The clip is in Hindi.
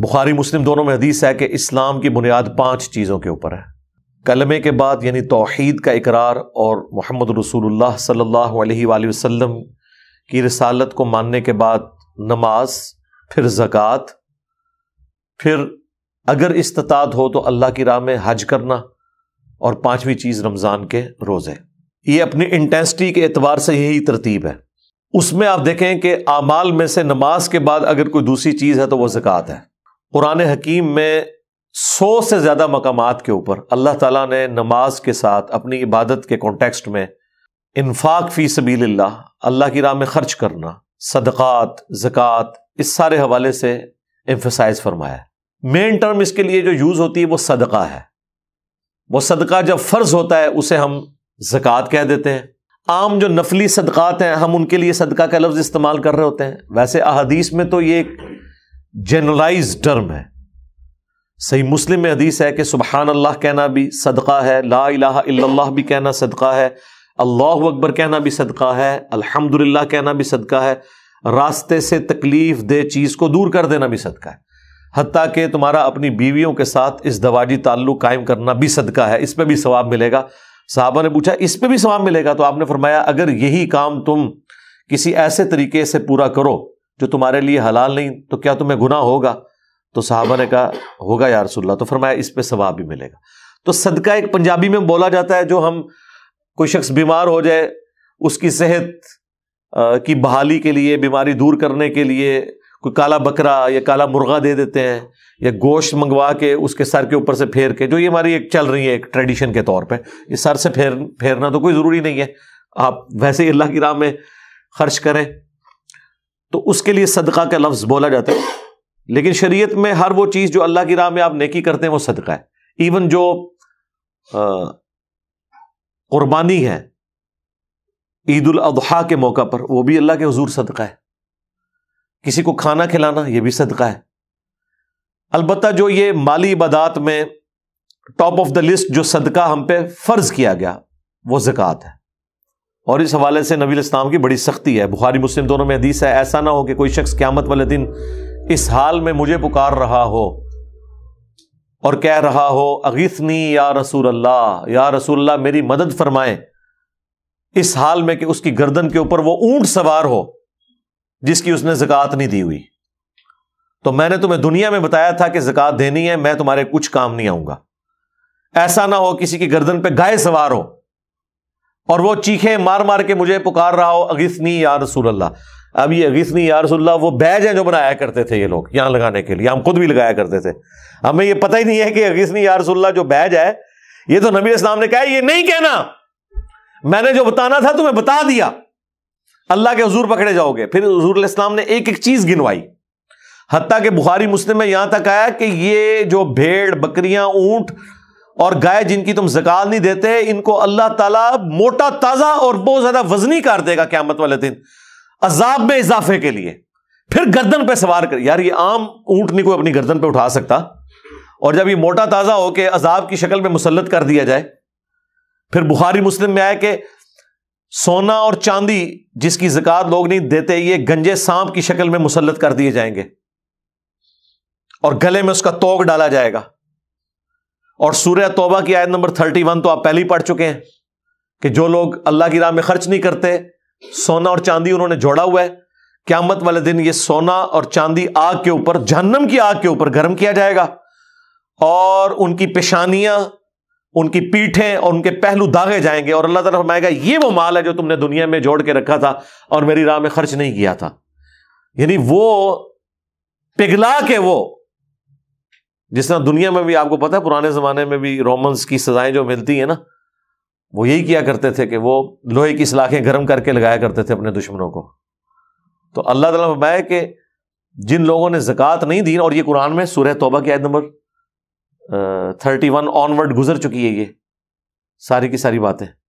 बुखारी मुस्लिम दोनों में हदीस है कि इस्लाम की बुनियाद पांच चीज़ों के ऊपर है कलमे के बाद यानी तोहीद का इकरार और मोहम्मद रसूल सल्ला अलैहि की रसालत को मानने के बाद नमाज फिर ज़क़़त फिर अगर इस्तात हो तो अल्लाह की राह में हज करना और पांचवी चीज़ रमज़ान के रोज़े ये अपनी इंटेंसिटी के एतबार से यही तरतीब है उसमें आप देखें कि आमाल में से नमाज के बाद अगर कोई दूसरी चीज़ है तो वह ज़क़़त है कुरान हकीम में सौ से ज़्यादा मकाम के ऊपर अल्लाह तला ने नमाज के साथ अपनी इबादत के कॉन्टेक्स्ट में इन्फाक फ़ी सबील अल्लाह की राह में ख़र्च करना सदक़ात ज़क़़त इस सारे हवाले से एम्फोसाइज फरमाया मेन टर्म इसके लिए जो यूज़ होती है वह सदका है वह सदका जब फ़र्ज़ होता है उसे हम ज़क़़त कह देते हैं आम जो नफली सदक़ात हैं हम उनके लिए सदका का लफ्ज़ इस्तेमाल कर रहे होते हैं वैसे अहदीस में तो ये एक जनरलाइज टर्म है सही मुस्लिम में हदीस है कि सुबहान अल्लाह कहना भी सदका है ला इलाह भी कहना सदका है अल्लाह अकबर कहना भी सदका है अल्हम्दुलिल्लाह कहना भी सदका है रास्ते से तकलीफ दे चीज़ को दूर कर देना भी सदका है हती कि तुम्हारा अपनी बीवियों के साथ इस दवाजी ताल्लुक कायम करना भी सदका है इस पर भी सवाब मिलेगा साहबा ने पूछा इस पर भी सवाब मिलेगा तो आपने फरमाया अगर यही काम तुम किसी ऐसे तरीके से पूरा करो जो तुम्हारे लिए हलाल नहीं तो क्या तुम्हें गुना होगा तो साहबा ने कहा होगा यार रसुल्ला तो फरमाया इस पर सवाब भी मिलेगा तो सदका एक पंजाबी में बोला जाता है जो हम कोई शख्स बीमार हो जाए उसकी सेहत की बहाली के लिए बीमारी दूर करने के लिए कोई काला बकरा या काला मुर्गा दे देते हैं या गोश्त मंगवा के उसके सर के ऊपर से फेर के जो ये हमारी एक चल रही है एक ट्रेडिशन के तौर पर ये सर से फेर फेरना तो कोई ज़रूरी नहीं है आप वैसे ही अल्लाह की राह में खर्च करें तो उसके लिए सदका का लफ्ज़ बोला जाता है लेकिन शरीयत में हर वो चीज़ जो अल्लाह की राह में आप नेकी करते हैं वो सदका है इवन जो कुर्बानी है ईद उल अजहा के मौका पर वो भी अल्लाह के हजूर सदका है किसी को खाना खिलाना यह भी सदका है अलबत् जो ये माली इबादात में टॉप ऑफ द लिस्ट जो सदका हम पे फ़र्ज़ किया गया वो ज़क़ात है और इस हवाले से नबी इस्लाम की बड़ी सख्ती है बुखारी मुस्लिम दोनों में हदीस है ऐसा ना हो कि कोई शख्स क्यामत वाले दिन इस हाल में मुझे पुकार रहा हो और कह रहा हो अगिसनी या रसूल अल्लाह या रसूल मेरी मदद फरमाए इस हाल में कि उसकी गर्दन के ऊपर वो ऊंट सवार हो जिसकी उसने जक़त नहीं दी हुई तो मैंने तुम्हें दुनिया में बताया था कि जक़ात देनी है मैं तुम्हारे कुछ काम नहीं आऊंगा ऐसा ना हो किसी की गर्दन पर गाय सवार हो और वो चीखे मार मार के मुझे पुकार रहा हो अगिसनी या रसूल अल्लाह अब ये अगिसनी या रसूल वो बैज है जो बनाया करते थे ये लोग यहां लगाने के लिए हम खुद भी लगाया करते थे हमें ये पता ही नहीं है कि अगिसनी या रसूल जो बैज है ये तो नबी इस्लाम ने कहा ये नहीं कहना मैंने जो बताना था तुम्हें बता दिया अल्लाह के हजूर पकड़े जाओगे फिर हजूर इस्लाम ने एक एक चीज गिनवाई हत्या के बुखारी मुस्लिम में यहां तक आया कि ये जो भेड़ बकरियां ऊंट और गाय जिनकी तुम जकाल नहीं देते इनको अल्लाह ताला मोटा ताजा और बहुत ज्यादा वजनी कर देगा क्यामत वाले दिन अजाब में इजाफे के लिए फिर गर्दन पे सवार कर यार ये आम ऊंट नहीं कोई अपनी गर्दन पे उठा सकता और जब ये मोटा ताजा हो अजाब की शक्ल में मुसलत कर दिया जाए फिर बुखारी मुस्लिम में आया कि सोना और चांदी जिसकी जक़ात लोग नहीं देते ये गंजे सांप की शक्ल में मुसलत कर दिए जाएंगे और गले में उसका तोग डाला जाएगा और सूर्य तोबा की आयत नंबर थर्टी वन तो आप पहले ही पढ़ चुके हैं कि जो लोग अल्लाह की राह में खर्च नहीं करते सोना और चांदी उन्होंने जोड़ा हुआ है क्यामत वाले दिन ये सोना और चांदी आग के ऊपर जहनम की आग के ऊपर गर्म किया जाएगा और उनकी पेशानियां उनकी पीठें और उनके पहलू दागे जाएंगे और अल्लाह ताला फरमाएगा ये वो माल है जो तुमने दुनिया में जोड़ के रखा था और मेरी राह में खर्च नहीं किया था यानी वो पिघला के वो जिस तरह दुनिया में भी आपको पता है पुराने जमाने में भी रोमन्स की सजाएं जो मिलती है ना वो यही किया करते थे कि वो लोहे की सलाखें गर्म करके लगाया करते थे अपने दुश्मनों को तो अल्लाह तला फरमाया कि जिन लोगों ने जक़ात नहीं दी और ये कुरान में सूर्य तोबा की आयत नंबर थर्टी वन ऑनवर्ड गुजर चुकी है ये सारी की सारी बातें